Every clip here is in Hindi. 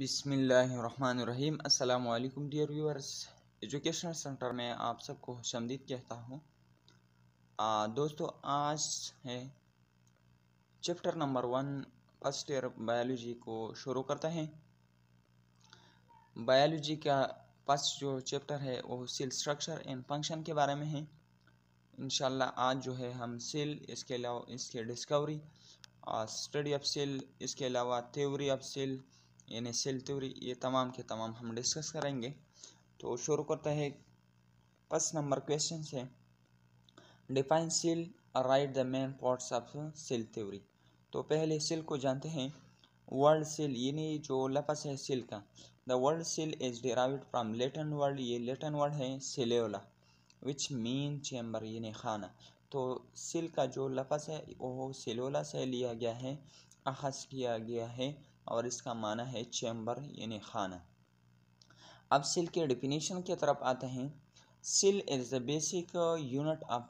बिसमीम अल्लाम डियर व्यूअर्स एजुकेशनल सेंटर में आप सबको शमदीद कहता हूँ दोस्तों आज है chapter number one first year biology को शुरू करते हैं बायोलॉजी का फर्स्ट जो चैप्टर है वो सेल स्ट्रक्चर एंड फंक्शन के बारे में है इन आज जो है हम सेल इसके अलावा इसके डिस्कवरी और स्टडी ऑफ सेल इसके अलावा थ्योरी ऑफ सेल यानी सेल थ्योरी ये तमाम के तमाम हम डिस्कस करेंगे तो शुरू करते हैं फर्स्ट नंबर क्वेश्चन से define cell write the main parts of cell theory तो पहले सेल को जानते हैं वर्ल्ड सेल यानी जो लपस है सेल का the world cell is derived from Latin world ये लेटन वर्ड है सेलेला विच मीन चैम्बर यानी खाना तो सिल का जो लपस है वो सेलोला से लिया गया है अखज किया गया है और इसका माना है चैम्बर यानी खाना अब सिल के डिफिनेशन की तरफ आते हैं cell is the basic unit of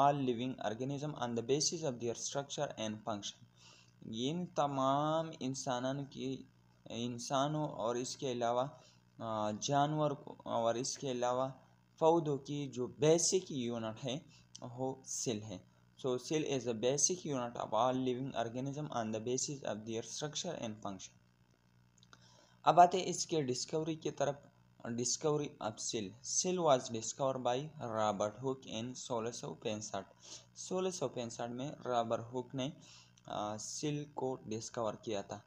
all living organism on the basis of their structure and function in तमाम इंसानों की इंसानों और इसके अलावा जानवर और इसके अलावा पौधों की जो बेसिक यूनिट है वो सिल है So cell is the basic unit of all living organism on the basis of their structure and function. अब आते हैं इसके डिस्कवरी की तरफ discovery of cell cell was discover by Robert Hooke in सोलह सौ पैंसठ सोलह सौ पैंसठ में रॉबर्ट हुक ने सेल को डिस्कवर किया था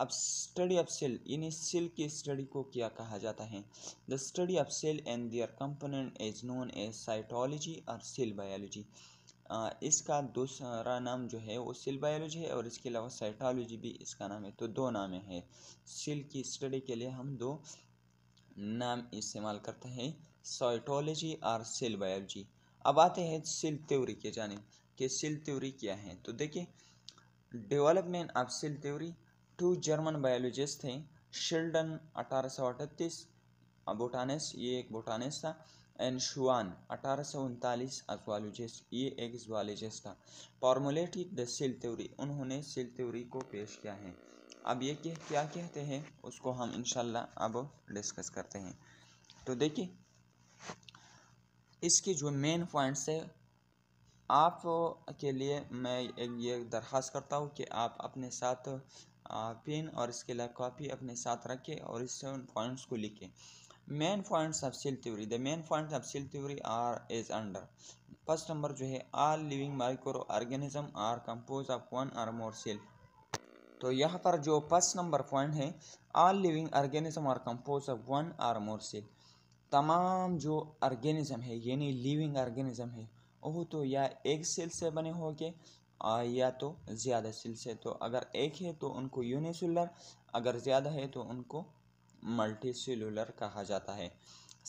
अब स्टडी ऑफ सेल यानी सेल की स्टडी को क्या कहा जाता है the study of cell and their component is known as cytology और सेल बायोलॉजी इसका दूसरा नाम जो है वो सिल बायोलॉजी है और इसके अलावा साइटोलॉजी भी इसका नाम है तो दो नाम है सिल की स्टडी के लिए हम दो नाम इस्तेमाल करते हैं साइटोलॉजी और सिल बायोलॉजी अब आते हैं सिल त्योरी के जाने कि सिल त्योरी क्या है तो देखिए डेवलपमेंट ऑफ सिल त्योरी टू जर्मन बायोलॉजिस्ट थे शिल्डन अठारह सौ अठतीस बोटानिस ये एक बोटानस था एनशुआन अठारह सौ उनतालीस अजवालोजिस्ट ये एक जवालोजिस्ट था फॉर्मुलेटिक द थ्योरी उन्होंने सिल थ्योरी को पेश किया है अब ये क्या क्या कहते हैं उसको हम इनशाला अब डिस्कस करते हैं तो देखिए इसके जो मेन पॉइंट्स है आप के लिए मैं एक ये दरख्वास्त करता हूँ कि आप अपने साथ पेन और इसके अलावा कॉपी अपने साथ रखें और इस पॉइंट्स को लिखें main points of cell theory the main points of cell theory are is under first number जो है all living micro organism are compose of one or more cell तो यहाँ पर जो फर्स्ट नंबर पॉइंट है all living organism are compose of one or more cell तमाम जो ऑर्गेनिज्म है यानी लिविंग ऑर्गेनिज्म है वह तो या एक सेल से बने हो के या तो ज़्यादा सेल से तो अगर एक है तो उनको यूनिसेलर अगर ज़्यादा है तो उनको मल्टी सेलुलर कहा जाता है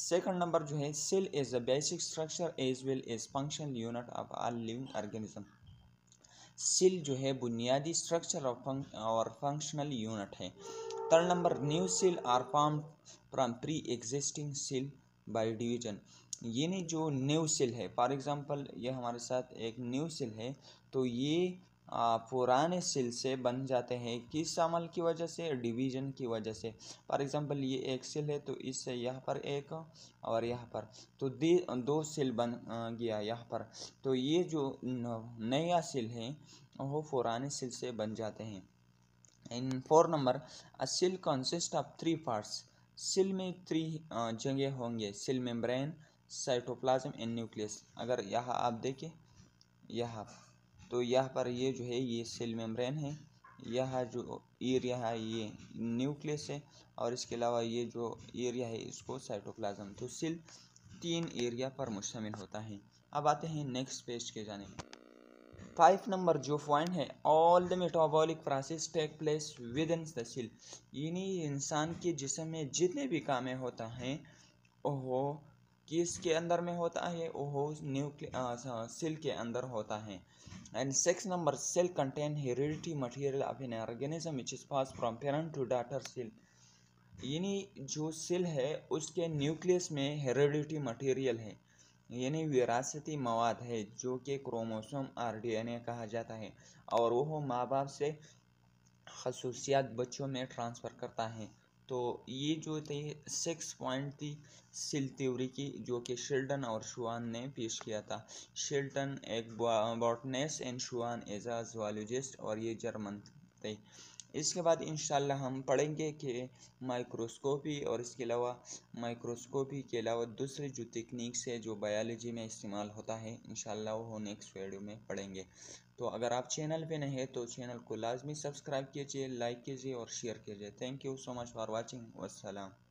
सेकंड नंबर जो है cell is the basic structure as well as function unit of all living organism cell जो है बुनियादी स्ट्रक्चर ऑफ और फंक्शनल यूनिट है third number new cell are form from pre existing cell by division यानी जो न्यू सेल है फॉर एग्जांपल ये हमारे साथ एक न्यू सेल है तो ये पुराने सिल से बन जाते हैं किस अमल की वजह से डिवीजन की वजह से फॉर एग्जांपल ये एक सिल है तो इससे यहाँ पर एक और यहाँ पर तो दो सिल बन गया यहाँ पर तो ये जो नया सिल है वो पुराने सिल से बन जाते हैं इन फोर नंबर अ सिल कंसिस्ट ऑफ थ्री पार्ट्स सिल में थ्री जगह होंगे सिल मेम्ब्रेन साइटोप्लाज्म एंड न्यूक्लियस अगर यहाँ आप देखें यहाँ तो यहाँ पर ये जो है ये सेल मेम्ब्रेन है यह जो एरिया है ये न्यूक्लियस है और इसके अलावा ये जो एरिया है इसको साइटोप्लाज्म तो सेल तीन एरिया पर मुश्तमिल होता है अब आते हैं नेक्स्ट पेज के जाने फाइव नंबर जो पॉइंट है all the metabolic process take place within the cell यानी इंसान के जिसम में जितने भी कामें होता हैं वो किसके अंदर में होता है वो न्यूक् सेल के अंदर होता है And sex number cell contain heredity material of an organism which is passed from parent to daughter cell. यानी जो सेल है उसके न्यूक्लियस में हेरेडिटी मटेरियल है यानी विरासती मवाद है जो कि क्रोमोसोम आर डी कहा जाता है और वह माँ बाप से खसूसियात बच्चों में ट्रांसफ़र करता है तो ये जो थे सिक्स पॉइंट थी सिल थ्योरी की जो कि शिल्टन और शुआन ने पेश किया था शिल्टन एक बॉटनेस एंड शुआन एज आ और ये जर्मन थे सकते हैं इसके बाद इन हम पढ़ेंगे कि माइक्रोस्कोपी और इसके अलावा माइक्रोस्कोपी के अलावा दूसरे जो तकनीक्स है जो बायोलॉजी में इस्तेमाल होता है इन वो नेक्स्ट वीडियो में पढ़ेंगे तो अगर आप चैनल पे नहीं है तो चैनल को लाजमी सब्सक्राइब कीजिए लाइक कीजिए और शेयर कीजिए thank you so much for watching वसलम